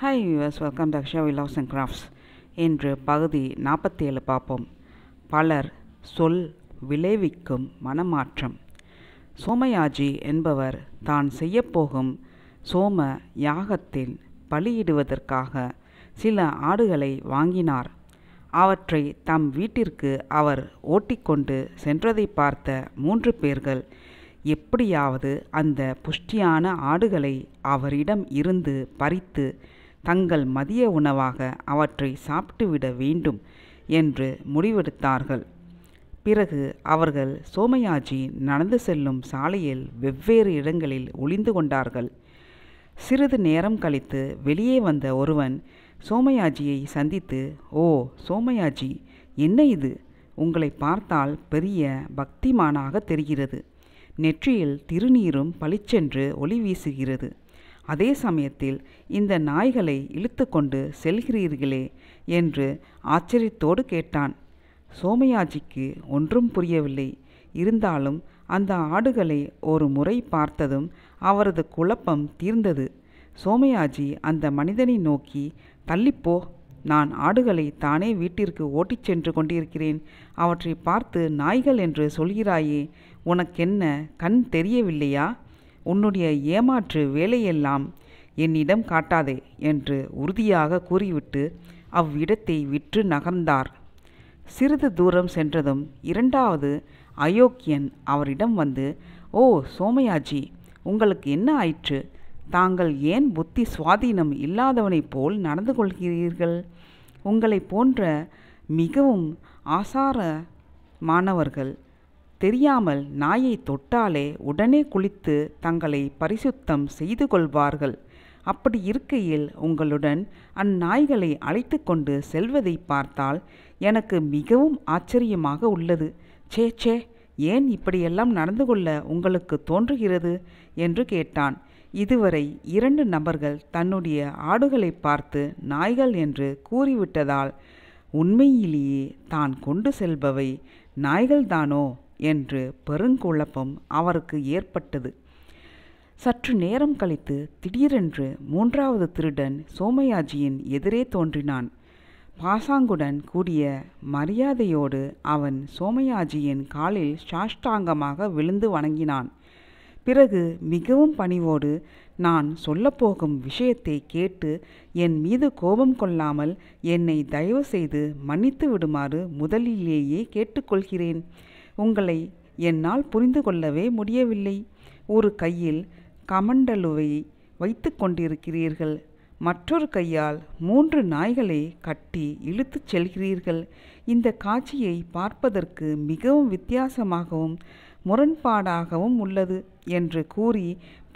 hi US welcome to Aksha Vilas and crafts என்று பகுதி நாற்பத்தி ஏழு பார்ப்போம் பலர் சொல் விளைவிக்கும் மனமாற்றம் சோமயாஜி என்பவர் தான் செய்யப்போகும் சோம யாகத்தில் பலியிடுவதற்காக சில ஆடுகளை வாங்கினார் அவற்றை தம் வீட்டிற்கு அவர் ஓட்டிக்கொண்டு சென்றதை பார்த்த மூன்று பேர்கள் எப்படியாவது அந்த புஷ்டியான ஆடுகளை அவரிடம் இருந்து பறித்து தங்கள் மதிய உணவாக அவற்றை சாப்பிட்டுவிட வேண்டும் என்று முடிவெடுத்தார்கள் பிறகு அவர்கள் சோமயாஜி நடந்து செல்லும் சாலையில் வெவ்வேறு இடங்களில் ஒளிந்து கொண்டார்கள் சிறிது நேரம் கழித்து வெளியே வந்த ஒருவன் சோமயாஜியை சந்தித்து ஓ சோமயாஜி என்ன இது உங்களை பார்த்தால் பெரிய பக்திமானாக தெரிகிறது நெற்றியில் திருநீரும் பளிச்சென்று ஒளி வீசுகிறது அதே சமயத்தில் இந்த நாய்களை இழுத்து கொண்டு செல்கிறீர்களே என்று ஆச்சரியத்தோடு கேட்டான் சோமயாஜிக்கு ஒன்றும் புரியவில்லை இருந்தாலும் அந்த ஆடுகளை ஒரு முறை பார்த்ததும் அவரது குழப்பம் தீர்ந்தது சோமயாஜி அந்த மனிதனை நோக்கி தள்ளிப்போ நான் ஆடுகளை தானே வீட்டிற்கு ஓட்டிச் சென்று கொண்டிருக்கிறேன் அவற்றை பார்த்து நாய்கள் என்று சொல்கிறாயே உனக்கென்ன கண் தெரியவில்லையா உன்னுடைய ஏமாற்று வேலையெல்லாம் என்னிடம் காட்டாதே என்று உறுதியாக கூறிவிட்டு அவ்விடத்தை விற்று நகர்ந்தார் சிறிது தூரம் சென்றதும் இரண்டாவது அயோக்கியன் அவரிடம் வந்து ஓ சோமயாஜி உங்களுக்கு என்ன ஆயிற்று தாங்கள் ஏன் புத்தி சுவாதீனம் இல்லாதவனைப் போல் நடந்து கொள்கிறீர்கள் உங்களைப் போன்ற மிகவும் ஆசார மாணவர்கள் தெரியாமல் நாயை தொட்டாலே உடனே குளித்து தங்களை பரிசுத்தம் செய்து கொள்வார்கள் அப்படி இருக்கையில் உங்களுடன் அந்நாய்களை அழைத்து கொண்டு செல்வதை பார்த்தால் எனக்கு மிகவும் ஆச்சரியமாக உள்ளது சே சே ஏன் இப்படியெல்லாம் நடந்து கொள்ள உங்களுக்கு தோன்றுகிறது என்று கேட்டான் இதுவரை இரண்டு நபர்கள் தன்னுடைய ஆடுகளை பார்த்து நாய்கள் என்று கூறிவிட்டதால் உண்மையிலேயே தான் கொண்டு செல்பவை நாய்கள்தானோ என்று பெருங்குழப்பம் அவருக்கு ஏற்பட்டது சற்று நேரம் கழித்து திடீரென்று மூன்றாவது திருடன் சோமயாஜியின் எதிரே தோன்றினான் பாசாங்குடன் கூடிய மரியாதையோடு அவன் சோமயாஜியின் காலில் சாஷ்டாங்கமாக விழுந்து வணங்கினான் பிறகு மிகவும் பணிவோடு நான் சொல்லப்போகும் விஷயத்தை கேட்டு என் மீது கோபம் கொள்ளாமல் என்னை தயவு செய்து மன்னித்து விடுமாறு முதலிலேயே கேட்டுக்கொள்கிறேன் உங்களை என்னால் புரிந்து கொள்ளவே முடியவில்லை ஒரு கையில் கமண்டலுவை வைத்து கொண்டிருக்கிறீர்கள் மற்றொரு கையால் மூன்று நாய்களை கட்டி இழுத்துச் செல்கிறீர்கள் இந்த காட்சியை பார்ப்பதற்கு மிகவும் வித்தியாசமாகவும் முரண்பாடாகவும் உள்ளது என்று கூறி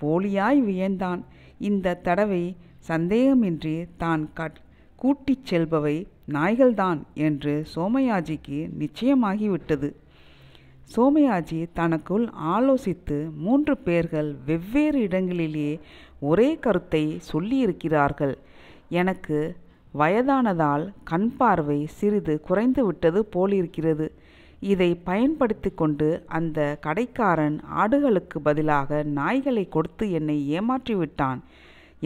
போலியாய் வியந்தான் இந்த தடவை சந்தேகமின்றி தான் கட் கூட்டிச் செல்பவை நாய்கள்தான் என்று சோமயாஜிக்கு நிச்சயமாகிவிட்டது சோமயாஜி தனக்குள் ஆலோசித்து மூன்று பேர்கள் வெவ்வேறு இடங்களிலேயே ஒரே கருத்தை சொல்லியிருக்கிறார்கள் எனக்கு வயதானதால் கண் பார்வை சிறிது குறைந்து விட்டது போலிருக்கிறது இதை பயன்படுத்தி கொண்டு அந்த கடைக்காரன் ஆடுகளுக்கு பதிலாக நாய்களை கொடுத்து என்னை ஏமாற்றிவிட்டான்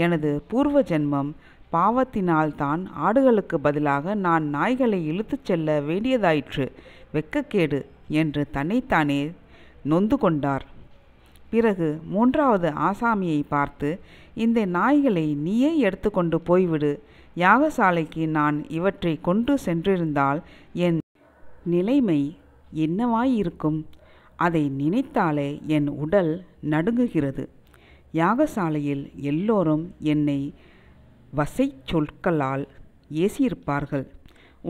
எனது பூர்வ ஜென்மம் பாவத்தினால்தான் ஆடுகளுக்கு பதிலாக நான் நாய்களை இழுத்துச் செல்ல வேண்டியதாயிற்று வெக்கக்கேடு என்று தன்னைத்தானே நொந்து கொண்டார் பிறகு மூன்றாவது ஆசாமியை பார்த்து இந்த நாய்களை நீயே எடுத்துக்கொண்டு போய்விடு யாகசாலைக்கு நான் இவற்றை கொண்டு சென்றிருந்தால் என் நிலைமை என்னவாயிருக்கும் அதை நினைத்தாலே என் உடல் நடுங்குகிறது யாகசாலையில் எல்லோரும் என்னை வசை சொற்களால் ஏசியிருப்பார்கள்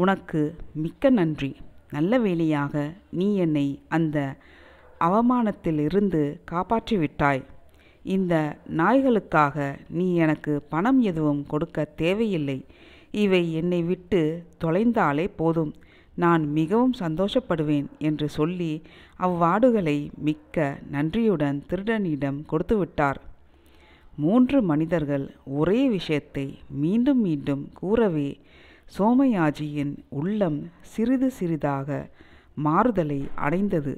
உனக்கு மிக்க நன்றி நல்ல வேலையாக நீ என்னை அந்த அவமானத்திலிருந்து காப்பாற்றிவிட்டாய் இந்த நாய்களுக்காக நீ எனக்கு பணம் எதுவும் கொடுக்க தேவையில்லை இவை என்னை விட்டு தொலைந்தாலே போதும் நான் மிகவும் சந்தோஷப்படுவேன் என்று சொல்லி அவ்வாடுகளை மிக்க நன்றியுடன் திருடனிடம் கொடுத்துவிட்டார் மூன்று மனிதர்கள் ஒரே விஷயத்தை மீண்டும் மீண்டும் கூறவே சோமயாஜியின் உள்ளம் சிறிது சிறிதாக மாறுதலை அடைந்தது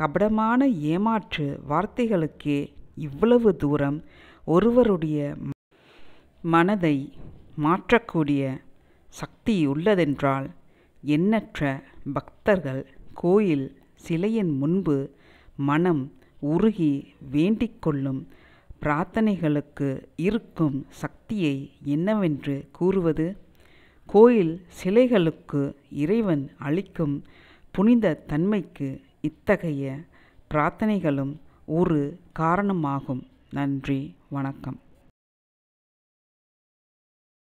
கபடமான ஏமாற்று வார்த்தைகளுக்கே இவ்வளவு தூரம் ஒருவருடைய மனதை மாற்றக்கூடிய சக்தி உள்ளதென்றால் எண்ணற்ற பக்தர்கள் கோயில் சிலையின் முன்பு மனம் உருகி வேண்டிக் கொள்ளும் பிரார்த்தனைகளுக்கு இருக்கும் சக்தியை என்னவென்று கூறுவது கோயில் சிலைகளுக்கு இறைவன் அளிக்கும் புனித தன்மைக்கு இத்தகைய பிரார்த்தனைகளும் ஒரு காரணமாகும் நன்றி வணக்கம்